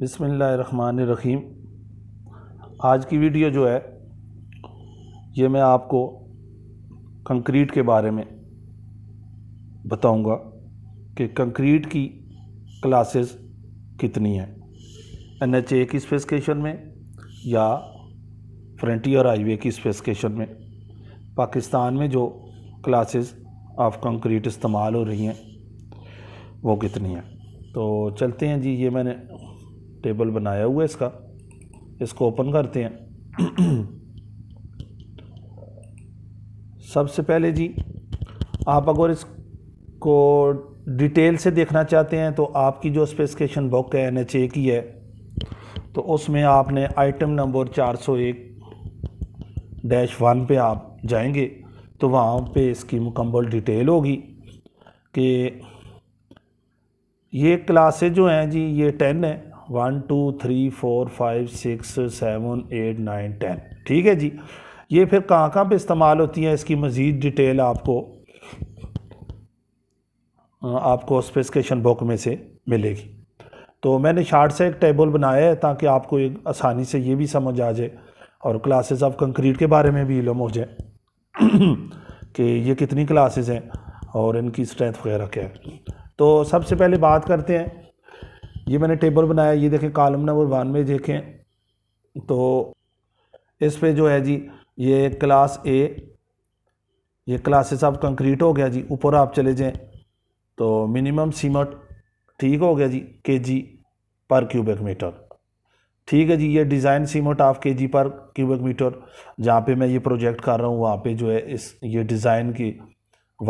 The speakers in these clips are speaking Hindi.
बिसमीम आज की वीडियो जो है ये मैं आपको कंक्रीट के बारे में बताऊंगा कि कंक्रीट की क्लासेस कितनी हैं एन एच ए की स्पेसिफिकेशन में या फ्रंटियर हाईवे की स्पेसिफिकेशन में पाकिस्तान में जो क्लासेस ऑफ कंक्रीट इस्तेमाल हो रही हैं वो कितनी हैं तो चलते हैं जी ये मैंने टेबल बनाया हुआ है इसका इसको ओपन करते हैं सबसे पहले जी आप अगर इसको डिटेल से देखना चाहते हैं तो आपकी जो स्पेसिफिकेशन बुक है एन की है तो उसमें आपने आइटम नंबर 401 डैश वन पर आप जाएंगे तो वहाँ पे इसकी मुकम्मल डिटेल होगी कि ये क्लासेज जो हैं जी ये टेन है one two three four five six seven eight nine ten ठीक है जी ये फिर कहाँ कहाँ पे इस्तेमाल होती हैं इसकी मज़ीद डिटेल आपको आपको स्पेसिफिकेशन बुक में से मिलेगी तो मैंने शार्ट से एक टेबल बनाया है ताकि आपको एक आसानी से ये भी समझ आ जाए और क्लासेस ऑफ कंक्रीट के बारे में भी इलम हो जाए कि ये कितनी क्लासेस हैं और इनकी स्ट्रेंथ वगैरह क्या है तो सबसे पहले बात करते हैं ये मैंने टेबल बनाया ये देखें कॉलम नंबर वन में देखें तो इस पे जो है जी ये क्लास ए ये क्लासेस आप कंक्रीट हो गया जी ऊपर आप चले जाएं तो मिनिमम सीमेंट ठीक हो गया जी के जी पर क्यूबिक मीटर ठीक है जी ये डिज़ाइन सीमेंट हाफ के जी पर क्यूबिक मीटर जहाँ पे मैं ये प्रोजेक्ट कर रहा हूँ वहाँ पे जो है इस ये डिज़ाइन की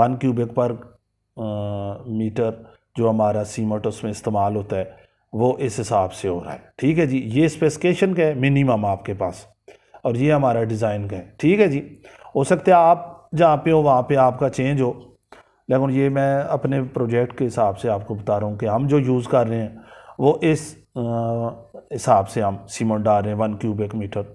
वन क्यूबिक पर आ, मीटर जो हमारा सीमेंट उसमें इस्तेमाल होता है वो इस हिसाब से हो रहा है ठीक है जी ये स्पेसिफिकेशन का है मिनिमम आपके पास और ये हमारा डिज़ाइन का है ठीक है जी हो सकता है आप जहाँ पे हो वहाँ पे आपका चेंज हो लेकिन ये मैं अपने प्रोजेक्ट के हिसाब से आपको बता रहा हूँ कि हम जो यूज़ कर रहे हैं वो इस हिसाब से हम सीमेंट डाल रहे हैं वन क्यूबिक मीटर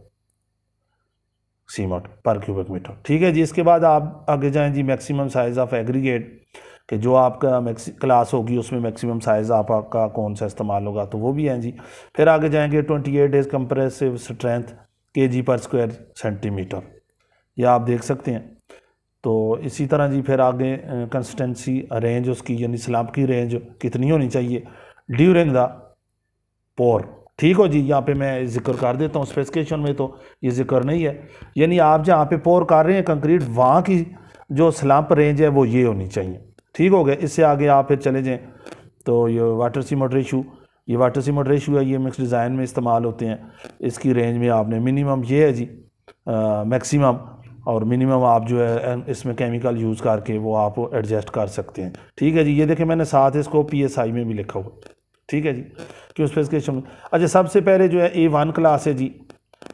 सीमेंट पर क्यूबिक मीटर ठीक है जी इसके बाद आप आगे जाएँ जी मैक्सिमम साइज़ ऑफ एग्रीगेट कि जो आपका मैक्सी क्लास होगी उसमें मैक्सिमम साइज़ आप आपका कौन सा इस्तेमाल होगा तो वो भी हैं जी फिर आगे जाएंगे twenty eight days compressive strength K G per square centimetre यह आप देख सकते हैं तो इसी तरह जी फिर आगे कंसिस्टेंसी रेंज उसकी यानी स्लैब की रेंज कितनी होनी चाहिए ड्यूरिंग द पोर ठीक हो जी यहाँ पे मैं जिक्र कर देता हूँ स्पेसिफिकेशन में तो ये जिक्र नहीं है यानी आप जहाँ पे पोर कर रहे हैं कंक्रीट वहाँ की जो स्लैब रेंज है वो ये होनी चाहिए ठीक हो गया इससे आगे आप फिर चले जाएँ तो ये वाटर सी मोटर इशू ये वाटर सी मोटर इशू है ये मिक्स डिज़ाइन में इस्तेमाल होते हैं इसकी रेंज में आपने मिनिमम ये है जी मैक्सिमम और मिनिमम आप जो है इसमें केमिकल यूज़ करके वो आप एडजस्ट कर सकते हैं ठीक है जी ये देखें मैंने साथ इसको पीएसआई में भी लिखा हुआ ठीक है जी कि उस अच्छा सबसे पहले जो है ए वन क्लास है जी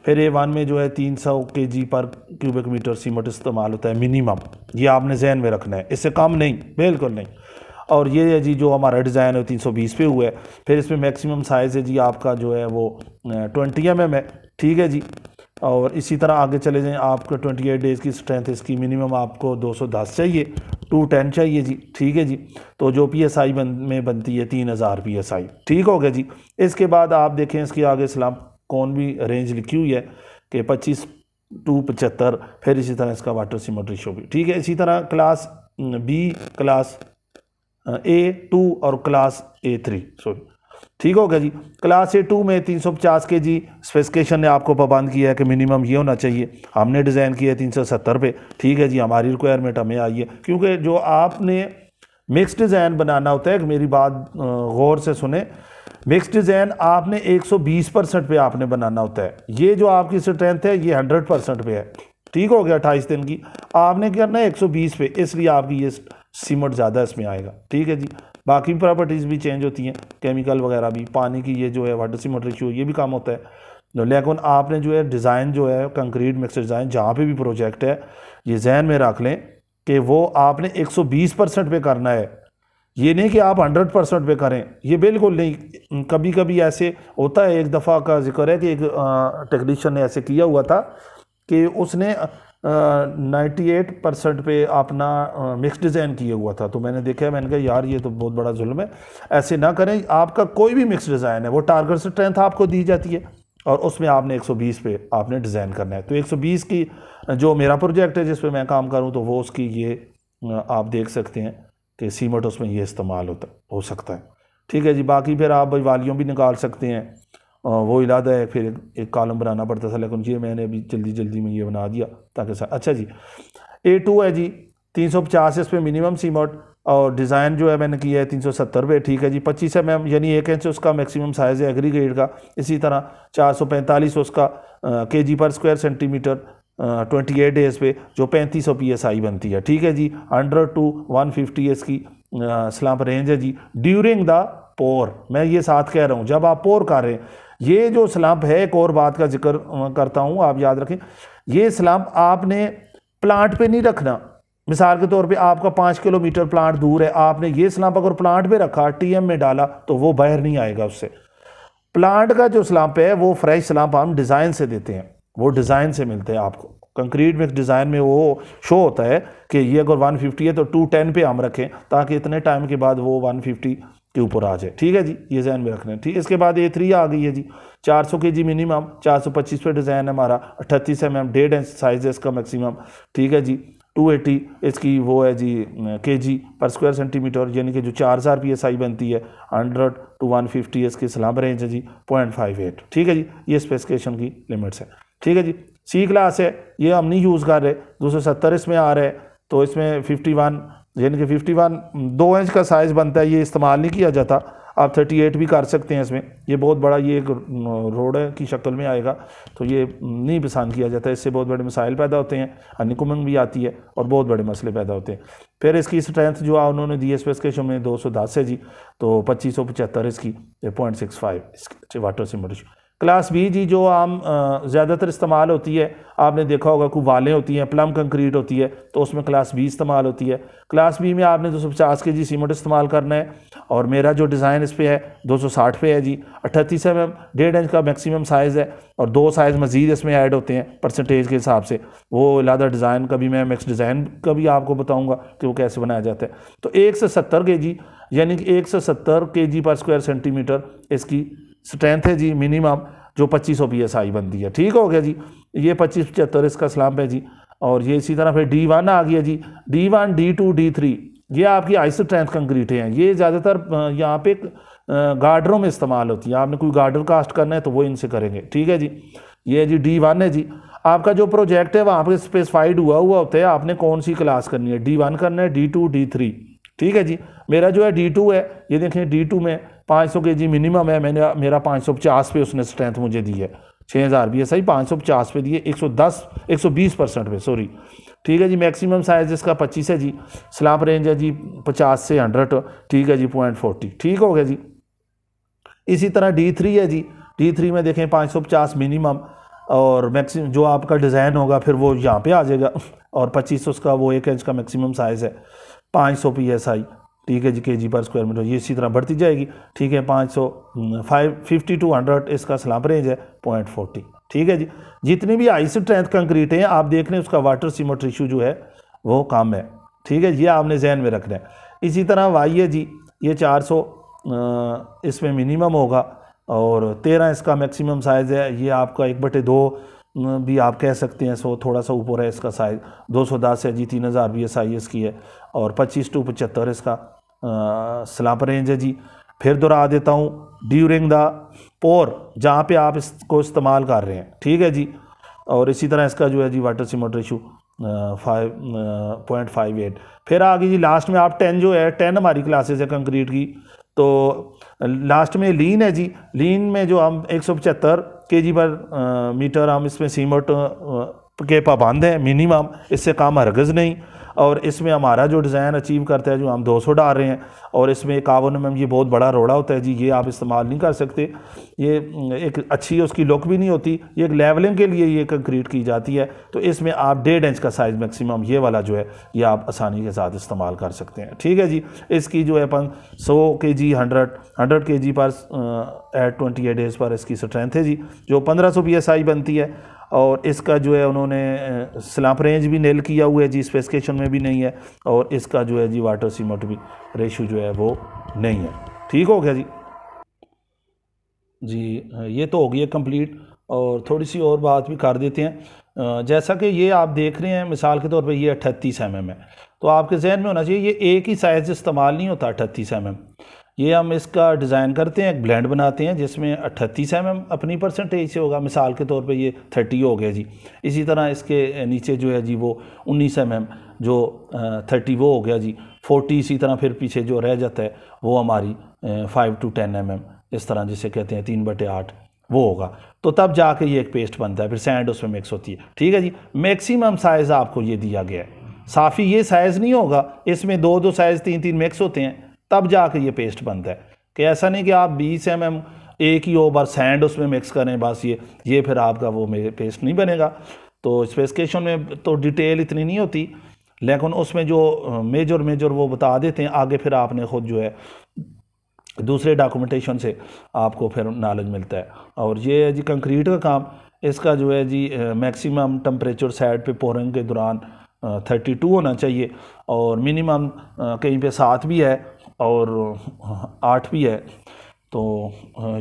फिर ए वन में जो है तीन सौ के जी पर क्यूबिक मीटर सीमेंट इस्तेमाल होता है मिनिमम ये आपने जहन में रखना है इससे कम नहीं बिल्कुल नहीं और ये है जी जो हमारा डिज़ाइन है तीन सौ बीस पे हुआ है फिर इसमें मैक्सिमम साइज़ है जी आपका जो है वो ट्वेंटी एम एम है ठीक है जी और इसी तरह आगे चले जाएँ आपको ट्वेंटी एट डेज़ की स्ट्रेंथ इसकी मिनिमम आपको दो सौ दस चाहिए टू टेन चाहिए जी ठीक है जी तो जो पी एस आई बन में बनती है तीन हज़ार पी एस आई ठीक हो गया जी इसके बाद आप देखें इसकी आगे सलाम कौन भी रेंज लिखी हुई है कि पच्चीस टू पचहत्तर फिर इसी तरह इसका वाटर सीमेट रेशो भी ठीक है इसी तरह class B class A two और क्लास ए थ्री सॉरी ठीक हो गया जी क्लास ए टू में तीन सौ पचास के जी स्पेसिफिकेशन ने आपको पाबंद किया है कि मिनिमम ये होना चाहिए हमने डिज़ाइन किया है तीन सौ सत्तर पे ठीक है जी हमारी रिक्वायरमेंट हमें आई है क्योंकि जो आपने मिक्स डिज़ाइन बनाना होता है मेरी बात गौर से सुने मिक्स डिज़ाइन आपने 120 परसेंट पर आपने बनाना होता है ये जो आपकी स्ट्रेंथ है ये 100 परसेंट पर है ठीक हो गया अट्ठाईस दिन की आपने करना है 120 पे इसलिए आपकी ये सीमेंट ज़्यादा इसमें आएगा ठीक है जी बाकी प्रॉपर्टीज़ भी चेंज होती हैं केमिकल वगैरह भी पानी की ये जो है वाटर सीमेंट रेशियो ये भी कम होता है लेकिन आपने जो है डिज़ाइन जो है कंक्रीट मिक्स डिज़ाइन जहाँ पर भी प्रोजेक्ट है ये जहन में रख लें कि वो आपने एक परसेंट पे करना है ये नहीं कि आप 100 परसेंट पे करें ये बिल्कुल नहीं कभी कभी ऐसे होता है एक दफ़ा का जिक्र है कि एक टेक्नीशियन ने ऐसे किया हुआ था कि उसने नाइन्टी एट परसेंट पे अपना मिक्स डिज़ाइन किया हुआ था तो मैंने देखा मैंने कहा यार ये तो बहुत बड़ा जुल्म है ऐसे ना करें आपका कोई भी मिक्स डिज़ाइन है वो टारगेट स्ट्रेंथ आपको दी जाती है और उसमें आपने 120 पे आपने डिज़ाइन करना है तो 120 की जो मेरा प्रोजेक्ट है जिस पे मैं काम करूं तो वो उसकी ये आप देख सकते हैं कि सीमट उसमें ये इस्तेमाल होता हो सकता है ठीक है जी बाकी फिर आप वालियों भी निकाल सकते हैं वो इलादा है फिर एक कॉलम बनाना पड़ता था लेकिन ये मैंने अभी जल्दी जल्दी में ये बना दिया ताकि अच्छा जी ए टू है जी तीन सौ पचास है पर मिनिमम सीमट और डिज़ाइन जो है मैंने किया है तीन सौ सत्तर पे ठीक है जी पच्चीस एम एम यानी एक इंच उसका मैक्सिमम साइज़ है एग्रीग्रेड का इसी तरह चार सौ पैंतालीस उसका K G per square centimetre twenty eight days पे जो पैंतीस सौ पी बनती है ठीक है जी under two one fifty S की स्लम्प रेंज है जी ड्यूरिंग द पोर मैं ये साथ कह रहा हूँ जब आप पोर कर रहे हैं ये जो स्लम्प है एक और बात का जिक्र करता हूँ आप याद रखें ये स्लम्प आपने प्लांट पे नहीं रखना मिसाल के तौर पे आपका पाँच किलोमीटर प्लांट दूर है आपने ये स्लम्प अगर प्लांट पे रखा एम में डाला तो वो बाहर नहीं आएगा उससे प्लांट का जो स्लम्प है वो फ्रेश स्लम्प हम डिज़ाइन से देते हैं वो डिज़ाइन से मिलते हैं आपको कंक्रीट में डिज़ाइन में वो शो होता है कि ये अगर 150 है तो 210 पे हम रखें ताकि इतने टाइम के बाद वो 150 के ऊपर आ जाए ठीक है जी ये जहन में रखना है ठीक है इसके बाद ए थ्री आ गई है जी 400 के जी मिनिमम चार सौ पच्चीस पे डिज़ाइन है हमारा अट्ठतीस एम mm, एम डेढ़ इंच साइज है इसका मैक्सिमम ठीक है जी 280 इसकी वो है जी के जी पर स्क्वायर सेंटीमीटर यानी कि जो चार हज़ार पी एस आई बनती है हंड्रेड टू वन फिफ्टी इसकी स्लाम रेंज है जी पॉइंट फाइव एट ठीक है जी ये स्पेसिफिकेशन की लिमिट्स है ठीक है जी सी क्लास है ये हम नहीं यूज़ कर रहे दो सौ सत्तर इसमें आ रहे तो इसमें फिफ्टी वन यानी कि फिफ्टी वन दो इंच का साइज़ बनता है ये इस्तेमाल नहीं किया जाता आप थर्टी एट भी कर सकते हैं इसमें ये बहुत बड़ा ये एक रोड की शक्ल में आएगा तो ये नहीं पसंद किया जाता इससे बहुत बड़े मसाइल पैदा होते हैं अनिकुमंग भी आती है और बहुत बड़े मसले पैदा होते हैं फिर इसकी स्ट्रेंथ जो आ उन्होंने दी है शो में दो सौ दस है जी तो पच्चीस सौ पचहत्तर इसकी पॉइंट सिक्स फाइव इसकी वाटर सिमोटेशन क्लास बी जी जो आम ज़्यादातर इस्तेमाल होती है आपने देखा होगा कोई वालें होती हैं प्लम कंक्रीट होती है तो उसमें क्लास बी इस्तेमाल होती है क्लास बी में आपने दो सौ पचास के जी सीमेंट इस्तेमाल करना है और मेरा जो डिज़ाइन इस पर है दो सौ साठ पे है जी अट्ठतीस एम एम डेढ़ इंच का मैक्सिमम साइज़ है और दो साइज़ मज़ीद इसमें ऐड होते हैं परसेंटेज के हिसाब से वो लादा डिज़ाइन का भी मैं मिक्स डिज़ाइन का भी आपको बताऊँगा कि वो कैसे बनाया जाता है तो एक सौ सत्तर के जी यानी कि एक सौ सत्तर के जी पर स्क्वायर सेंटीमीटर इसकी स्ट्रेंथ है जी मिनिमम जो 2500 पी बनती है ठीक हो गया जी ये पच्चीस पचहत्तर इसका स्लम्प है जी और ये इसी तरह फिर डी वन आ गया जी D one D two D three ये आपकी आइस स्ट्रेंथ कंक्रीटें हैं ये ज़्यादातर यहाँ पे गार्डरों में इस्तेमाल होती है आपने कोई गार्डर कास्ट करना है तो वो इनसे करेंगे ठीक है जी ये जी डी वन है जी आपका जो प्रोजेक्ट है वहाँ पर स्पेसिफाइड हुआ हुआ होता है आपने कौन सी क्लास करनी है डी वन करना है डी टू डी थ्री ठीक है जी मेरा जो है डी टू है ये देखें डी टू में पाँच सौ के जी मिनिमम है मैंने मेरा पाँच सौ पचास पे उसने स्ट्रेंथ मुझे दी है छः हज़ार भी है सही पाँच सौ पचास पे दिए एक सौ दस एक सौ बीस परसेंट पे सॉरी ठीक है जी मैक्सिमम साइज़ इसका पच्चीस है जी स्लाप रेंज है जी पचास से हंड्रेड ठीक है जी पॉइंट फोर्टी ठीक हो गया जी इसी तरह डी थ्री है जी डी थ्री में देखें पाँच सौ पचास मिनिमम और मैक्सिम जो आपका डिज़ाइन होगा फिर वो यहाँ पर आ जाएगा और पच्चीस उसका वो एक इंच का मैक्सिमम साइज़ है पाँच सौ पी एस आई ठीक है जी के जी पर स्क्वायर मीटर ये इसी तरह बढ़ती जाएगी ठीक है पाँच सौ फाइव फिफ्टी टू हंड्रेड इसका स्लाब रेंज है पॉइंट फोर्टी ठीक है जी जितनी भी आई स्ट्रेंथ कंक्रीट है आप देख रहे हैं उसका वाटर सीमेंट इशू जो है वो कम है ठीक है ये आपने जहन में रखना है इसी तरह वाई है जी ये चार सौ इसमें मिनिमम होगा और तेरह इसका मैक्सिमम साइज़ है ये आपका एक बटे दो भी आप कह सकते हैं सो थोड़ा सा ऊपर है इसका साइज़ दो सौ दस है जी तीन हज़ार बीस आई एस की है और पच्चीस टू पचहत्तर इसका स्लाप रेंज है जी फिर दोहरा देता हूँ ड्यूरिंग द पोर जहाँ पे आप इसको इस्तेमाल कर रहे हैं ठीक है जी और इसी तरह इसका जो है जी वाटर सीमेंट इशू फाइव पॉइंट फाइव एट फिर आ गई जी लास्ट में आप टेन जो है टेन हमारी क्लासेस है कंक्रीट की तो लास्ट में लीन है जी लीन में जो हम एक सौ पचहत्तर के जी पर आ, मीटर हम इसमें सीमट के पाबंद हैं मिनिमम इससे काम हरगज़ नहीं और इसमें हमारा जो डिज़ाइन अचीव करता है जो हम 200 डाल रहे हैं और इसमें कावन में ये बहुत बड़ा रोड़ा होता है जी ये आप इस्तेमाल नहीं कर सकते ये एक अच्छी उसकी लुक भी नहीं होती ये एक लेवलिंग के लिए ये कंक्रीट की जाती है तो इसमें आप डेढ़ इंच का साइज़ मैक्सिमम ये वाला जो है ये आप आसानी के साथ इस्तेमाल कर सकते हैं ठीक है जी इसकी जो है अपन सौ के जी हंड्रेड हंड्रेड के जी पर एट ट्वेंटी एट डेज पर इसकी स्ट्रेंथ है जी जो पंद्रह सौ एस आई बनती है और इसका जो है उन्होंने स्लाप रेंज भी नेल किया हुआ है जी स्पेसिफिकेशन में भी नहीं है और इसका जो है जी वाटर सीमेंट भी रेशू जो है वो नहीं है ठीक हो गया जी जी ये तो हो गई है कंप्लीट और थोड़ी सी और बात भी कर देते हैं जैसा कि ये आप देख रहे हैं मिसाल के तौर पर ये अट्ठतीस एम एम है तो आपके जहन में होना चाहिए ये एक ही साइज़ इस्तेमाल नहीं होता अट्ठतीस एम एम ये हम इसका डिज़ाइन करते हैं एक ब्लेंड बनाते हैं जिसमें अट्ठतीस एम एम अपनी परसेंटेज से होगा मिसाल के तौर पे ये थर्टी हो गया जी इसी तरह इसके नीचे जो है जी वो उन्नीस एम एम जो थर्टी वो हो गया जी फोर्टी इसी तरह फिर पीछे जो रह जाता है वो हमारी five to ten M M इस तरह जिसे कहते हैं तीन बटे आठ वो होगा तो तब जाके ये एक पेस्ट बनता है फिर सैंड उसमें मिक्स होती है ठीक है जी मैक्सिमम साइज़ आपको ये दिया गया है साफ़ी ये साइज़ नहीं होगा इसमें दो दो साइज़ तीन तीन मिक्स होते हैं तब जाके ये पेस्ट बनता है कि ऐसा नहीं कि आप बीस एम एम एक ही ओवर सैंड उसमें मिक्स करें बस ये ये फिर आपका वो पेस्ट नहीं बनेगा तो स्पेसिफिकेशन में तो डिटेल इतनी नहीं होती लेकिन उसमें जो मेजर मेजर वो बता देते हैं आगे फिर आपने ख़ुद जो है दूसरे डॉक्यूमेंटेशन से आपको फिर नॉलेज मिलता है और ये है जी कंक्रीट का काम इसका जो है जी मैक्सिमम टम्परेचर साइड पे पोरिंग के दौरान 32 होना चाहिए और मिनिमम कहीं पे सात भी है और आठ भी है तो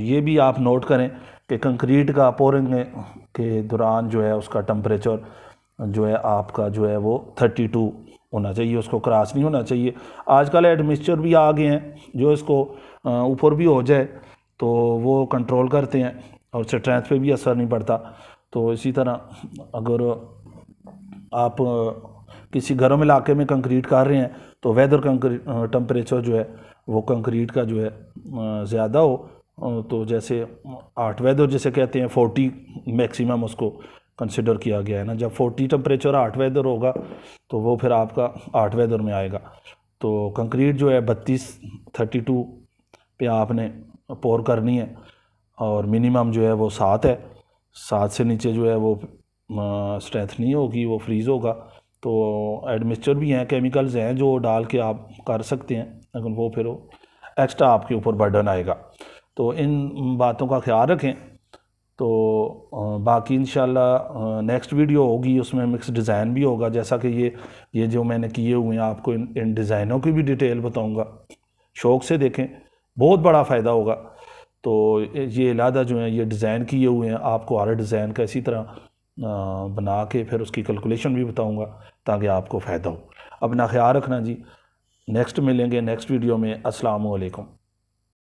ये भी आप नोट करें कि कंक्रीट का पोरिंग के दौरान जो है उसका टम्परेचर जो है आपका जो है वो थर्टी टू होना चाहिए उसको क्रॉस नहीं होना चाहिए आजकल एडमिस्चर भी आ गए हैं जो इसको ऊपर भी हो जाए तो वो कंट्रोल करते हैं और स्ट्रेंथ पे भी असर नहीं पड़ता तो इसी तरह अगर आप किसी गर्म इलाके में कंक्रीट कर रहे हैं तो वेदर कंक्रीट टम्परेचर जो है वो कंक्रीट का जो है ज़्यादा हो तो जैसे आर्ट वेदर जिसे कहते हैं फोर्टी मैक्सिमम उसको कंसिडर किया गया है ना जब फोर्टी टम्परेचर आर्ट वेदर होगा तो वो फिर आपका आर्ट वेदर में आएगा तो कंक्रीट जो है बत्तीस थर्टी टू पे आपने पोर करनी है और मिनिमम जो है वो सात है सात से नीचे जो है वो स्ट्रेंथ नहीं होगी वो फ्रीज़ होगा तो एडमिक्सचर भी हैं केमिकल्स हैं जो डाल के आप कर सकते हैं लेकिन वो फिर एक्स्ट्रा आपके ऊपर बर्डन आएगा तो इन बातों का ख्याल रखें तो बाकी इन नेक्स्ट वीडियो होगी उसमें मिक्स डिज़ाइन भी होगा जैसा कि ये ये जो मैंने किए हुए हैं आपको इन इन डिज़ाइनों की भी डिटेल बताऊंगा शौक़ से देखें बहुत बड़ा फ़ायदा होगा तो ये इलादा जो है ये डिज़ाइन किए हुए हैं आपको आर डिज़ाइन का इसी तरह बना के फिर उसकी कैलकुलेशन भी बताऊँगा ताकि आपको फ़ायदा हो अपना ख्याल रखना जी नेक्स्ट मिलेंगे नेक्स्ट वीडियो में असलकम